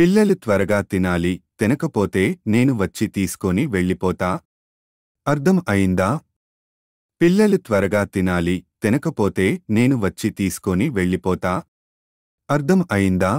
పిల్లలు త్వరగా తినాలి తినకపోతే నేను వచ్చి తీసుకొని వెళ్ళిపోతా అర్థం అయిందా పిల్లలు త్వరగా తినాలి తినకపోతే నేను వచ్చి తీసుకొని వెళ్ళిపోతా అర్థం అయిందా